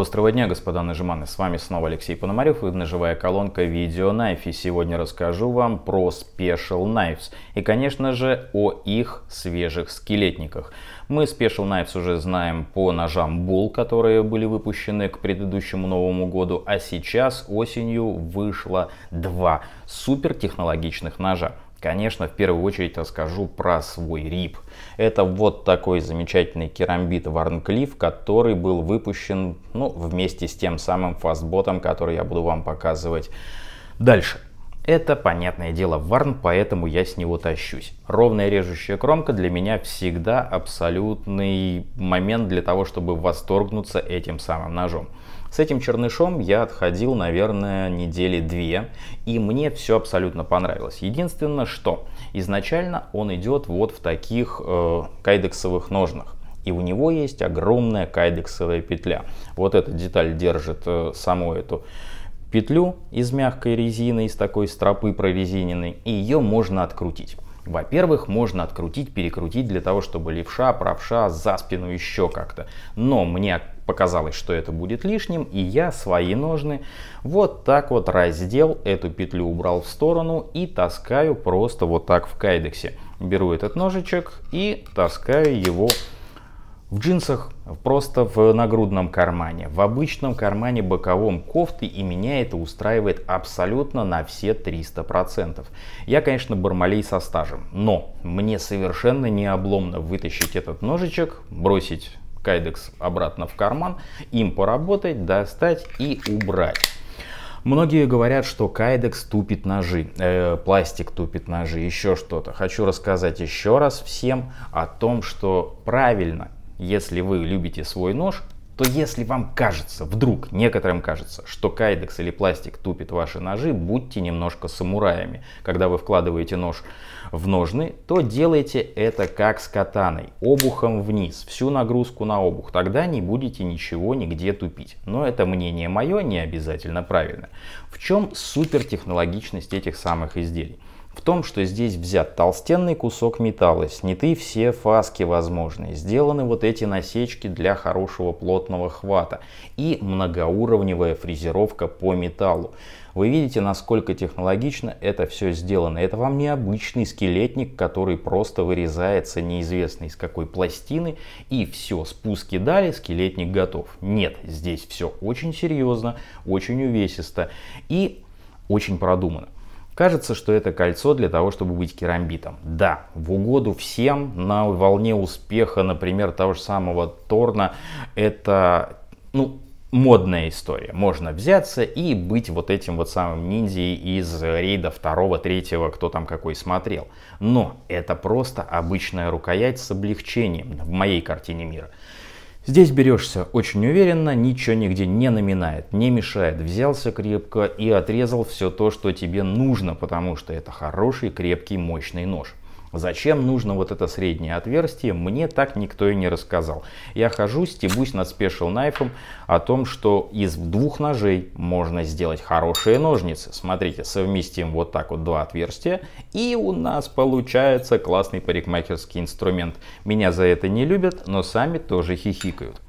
Острого дня, господа нажиманы, с вами снова Алексей Пономарев и ножевая колонка Видео найф И сегодня расскажу вам про Special Knives и, конечно же, о их свежих скелетниках. Мы Special Knives уже знаем по ножам Bull, которые были выпущены к предыдущему Новому году, а сейчас осенью вышло два супер технологичных ножа. Конечно, в первую очередь расскажу про свой рип. Это вот такой замечательный керамбит Варнклифф, который был выпущен ну, вместе с тем самым фастботом, который я буду вам показывать дальше. Это, понятное дело, варн, поэтому я с него тащусь. Ровная режущая кромка для меня всегда абсолютный момент для того, чтобы восторгнуться этим самым ножом. С этим чернышом я отходил, наверное, недели две, и мне все абсолютно понравилось. Единственное, что изначально он идет вот в таких э, кайдексовых ножнах и у него есть огромная кайдексовая петля. Вот эта деталь держит э, саму эту петлю из мягкой резины, из такой стропы прорезиненной, и ее можно открутить. Во-первых, можно открутить, перекрутить для того, чтобы левша, правша, за спину еще как-то. Но мне показалось, что это будет лишним, и я свои ножны вот так вот раздел, эту петлю убрал в сторону и таскаю просто вот так в кайдексе. Беру этот ножичек и таскаю его в джинсах, просто в нагрудном кармане, в обычном кармане боковом кофты, и меня это устраивает абсолютно на все 300%. Я, конечно, бармалей со стажем, но мне совершенно не обломно вытащить этот ножичек, бросить кайдекс обратно в карман, им поработать, достать и убрать. Многие говорят, что кайдекс тупит ножи, э, пластик тупит ножи, еще что-то. Хочу рассказать еще раз всем о том, что правильно если вы любите свой нож, то если вам кажется, вдруг некоторым кажется, что кайдекс или пластик тупит ваши ножи, будьте немножко самураями. Когда вы вкладываете нож в ножны, то делайте это как с катаной, обухом вниз, всю нагрузку на обух, тогда не будете ничего нигде тупить. Но это мнение мое, не обязательно правильно. В чем супертехнологичность этих самых изделий? в том, что здесь взят толстенный кусок металла, сняты все фаски возможные, сделаны вот эти насечки для хорошего плотного хвата и многоуровневая фрезеровка по металлу. Вы видите, насколько технологично это все сделано. Это вам не обычный скелетник, который просто вырезается неизвестно из какой пластины, и все, спуски дали, скелетник готов. Нет, здесь все очень серьезно, очень увесисто и очень продумано. Кажется, что это кольцо для того, чтобы быть керамбитом. Да, в угоду всем, на волне успеха, например, того же самого Торна, это, ну, модная история. Можно взяться и быть вот этим вот самым ниндзей из рейда второго, третьего, кто там какой смотрел. Но это просто обычная рукоять с облегчением в моей картине мира. Здесь берешься очень уверенно, ничего нигде не наминает, не мешает. Взялся крепко и отрезал все то, что тебе нужно, потому что это хороший, крепкий, мощный нож. Зачем нужно вот это среднее отверстие, мне так никто и не рассказал. Я хожу, стебусь над Special Knife о том, что из двух ножей можно сделать хорошие ножницы. Смотрите, совместим вот так вот два отверстия, и у нас получается классный парикмахерский инструмент. Меня за это не любят, но сами тоже хихикают.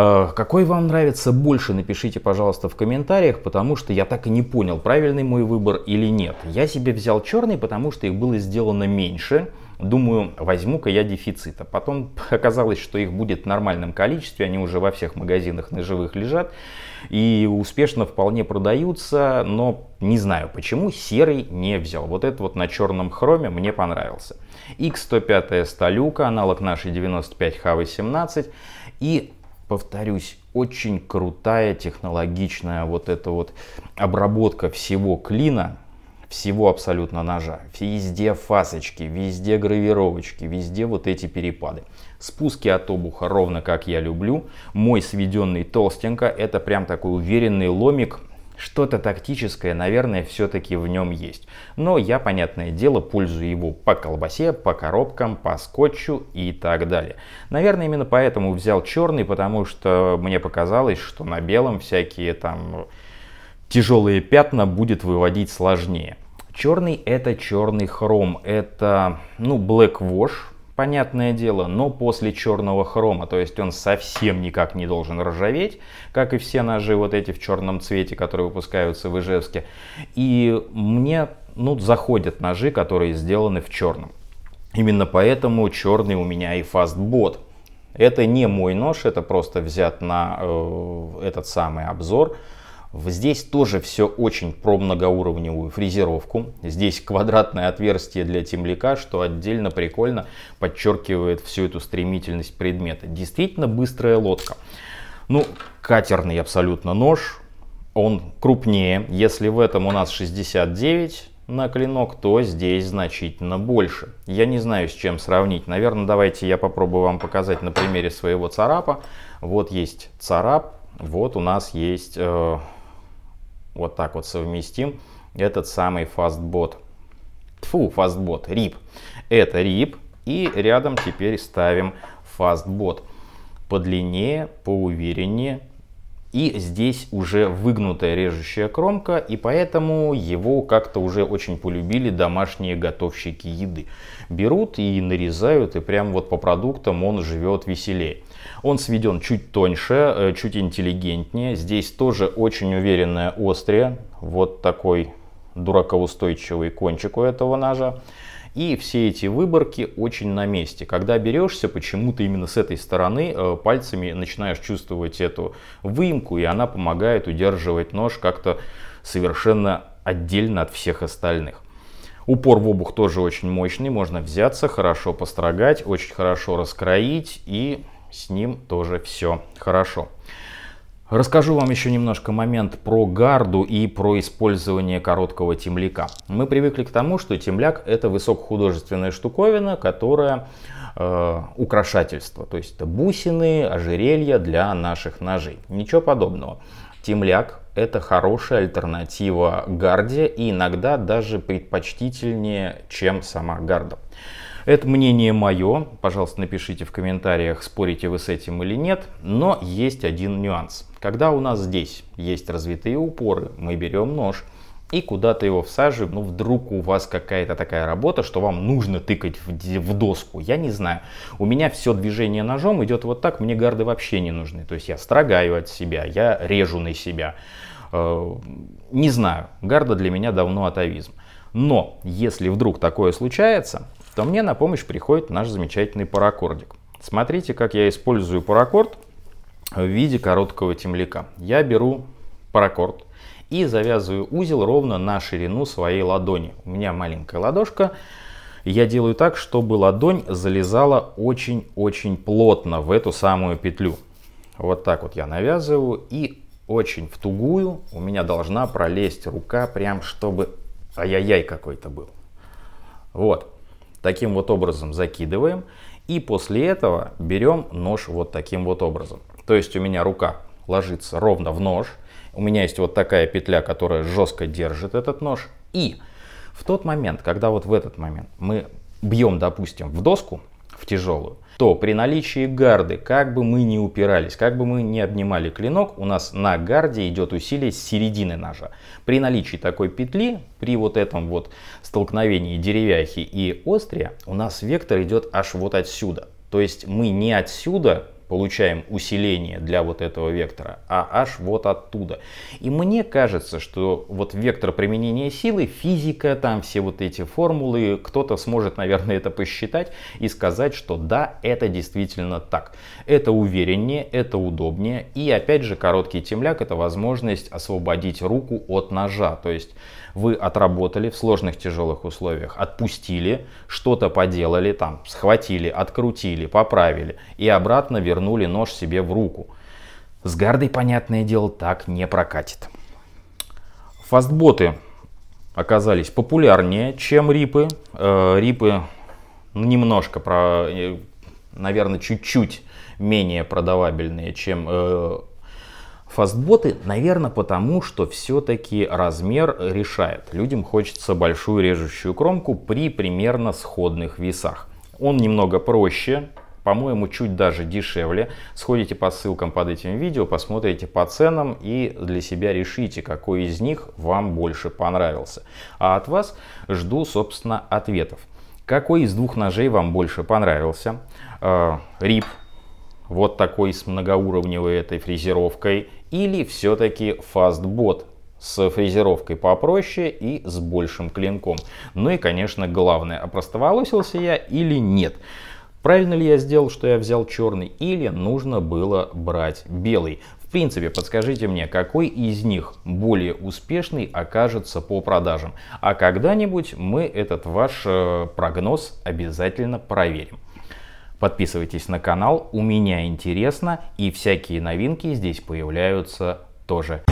А, какой вам нравится больше, напишите, пожалуйста, в комментариях, потому что я так и не понял, правильный мой выбор или нет. Я себе взял черный, потому что их было сделано меньше. Думаю, возьму-ка я дефицита. Потом оказалось, что их будет в нормальном количестве, они уже во всех магазинах на живых лежат и успешно вполне продаются, но не знаю почему, серый не взял. Вот этот вот на черном хроме мне понравился. X105 Столюка аналог нашей 95H18 и повторюсь, очень крутая технологичная вот эта вот обработка всего клина, всего абсолютно ножа. Везде фасочки, везде гравировочки, везде вот эти перепады. Спуски от обуха ровно как я люблю. Мой сведенный толстенько, это прям такой уверенный ломик что-то тактическое, наверное, все-таки в нем есть. Но я, понятное дело, пользую его по колбасе, по коробкам, по скотчу и так далее. Наверное, именно поэтому взял черный, потому что мне показалось, что на белом всякие там тяжелые пятна будет выводить сложнее. Черный это черный хром, это ну black wash, понятное дело, но после черного хрома, то есть он совсем никак не должен ржаветь, как и все ножи вот эти в черном цвете, которые выпускаются в Ижевске. И мне ну, заходят ножи, которые сделаны в черном. Именно поэтому черный у меня и фастбот. Это не мой нож, это просто взят на э, этот самый обзор. Здесь тоже все очень про многоуровневую фрезеровку. Здесь квадратное отверстие для темляка, что отдельно прикольно подчеркивает всю эту стремительность предмета. Действительно быстрая лодка. Ну, катерный абсолютно нож. Он крупнее. Если в этом у нас 69 на клинок, то здесь значительно больше. Я не знаю, с чем сравнить. Наверное, давайте я попробую вам показать на примере своего царапа. Вот есть царап, вот у нас есть... Э вот так вот совместим этот самый фастбот. Тфу, фастбот, RIP. Это RIP. И рядом теперь ставим фастбот. Подлиннее, поувереннее, и здесь уже выгнутая режущая кромка, и поэтому его как-то уже очень полюбили домашние готовщики еды. Берут и нарезают, и прям вот по продуктам он живет веселее. Он сведен чуть тоньше, э, чуть интеллигентнее. Здесь тоже очень уверенная острие. Вот такой дуракоустойчивый кончик у этого ножа. И все эти выборки очень на месте. Когда берешься, почему-то именно с этой стороны э, пальцами начинаешь чувствовать эту выемку, и она помогает удерживать нож как-то совершенно отдельно от всех остальных. Упор в обух тоже очень мощный, можно взяться, хорошо построгать, очень хорошо раскроить и с ним тоже все хорошо. Расскажу вам еще немножко момент про гарду и про использование короткого темляка. Мы привыкли к тому, что темляк это высокохудожественная штуковина, которая э, украшательство, то есть это бусины, ожерелья для наших ножей. Ничего подобного. Темляк это хорошая альтернатива гарде и иногда даже предпочтительнее, чем сама гарда. Это мнение мое, пожалуйста, напишите в комментариях, спорите вы с этим или нет, но есть один нюанс. Когда у нас здесь есть развитые упоры, мы берем нож и куда-то его всаживаем. Ну, вдруг у вас какая-то такая работа, что вам нужно тыкать в, в доску. Я не знаю. У меня все движение ножом идет вот так, мне гарды вообще не нужны. То есть я строгаю от себя, я режу на себя. Э, не знаю, гарда для меня давно атовизм. Но если вдруг такое случается, то мне на помощь приходит наш замечательный паракордик. Смотрите, как я использую паракорд в виде короткого темляка. Я беру паракорд и завязываю узел ровно на ширину своей ладони. У меня маленькая ладошка. Я делаю так, чтобы ладонь залезала очень-очень плотно в эту самую петлю. Вот так вот я навязываю и очень в тугую у меня должна пролезть рука, прям чтобы ай-яй-яй какой-то был. Вот. Таким вот образом закидываем. И после этого берем нож вот таким вот образом. То есть у меня рука ложится ровно в нож. У меня есть вот такая петля, которая жестко держит этот нож. И в тот момент, когда вот в этот момент мы бьем, допустим, в доску, в тяжелую, то при наличии гарды, как бы мы ни упирались, как бы мы ни обнимали клинок, у нас на гарде идет усилие с середины ножа. При наличии такой петли, при вот этом вот столкновении деревяхи и острия, у нас вектор идет аж вот отсюда. То есть мы не отсюда получаем усиление для вот этого вектора, а аж вот оттуда. И мне кажется, что вот вектор применения силы, физика, там все вот эти формулы, кто-то сможет, наверное, это посчитать и сказать, что да, это действительно так. Это увереннее, это удобнее. И опять же, короткий темляк это возможность освободить руку от ножа. То есть вы отработали в сложных тяжелых условиях, отпустили, что-то поделали там, схватили, открутили, поправили и обратно вернули вернули нож себе в руку. С гардой, понятное дело, так не прокатит. Фастботы оказались популярнее, чем рипы. Э, рипы немножко, про, э, наверное, чуть-чуть менее продавабельные, чем э, фастботы. Наверное, потому что все-таки размер решает. Людям хочется большую режущую кромку при примерно сходных весах. Он немного проще, по-моему, чуть даже дешевле. Сходите по ссылкам под этим видео, посмотрите по ценам и для себя решите, какой из них вам больше понравился. А от вас жду, собственно, ответов. Какой из двух ножей вам больше понравился? А, рип, вот такой с многоуровневой этой фрезеровкой, или все-таки фастбот с фрезеровкой попроще и с большим клинком. Ну и, конечно, главное, опростоволосился я или нет. Правильно ли я сделал, что я взял черный или нужно было брать белый? В принципе, подскажите мне, какой из них более успешный окажется по продажам. А когда-нибудь мы этот ваш э, прогноз обязательно проверим. Подписывайтесь на канал, у меня интересно и всякие новинки здесь появляются тоже.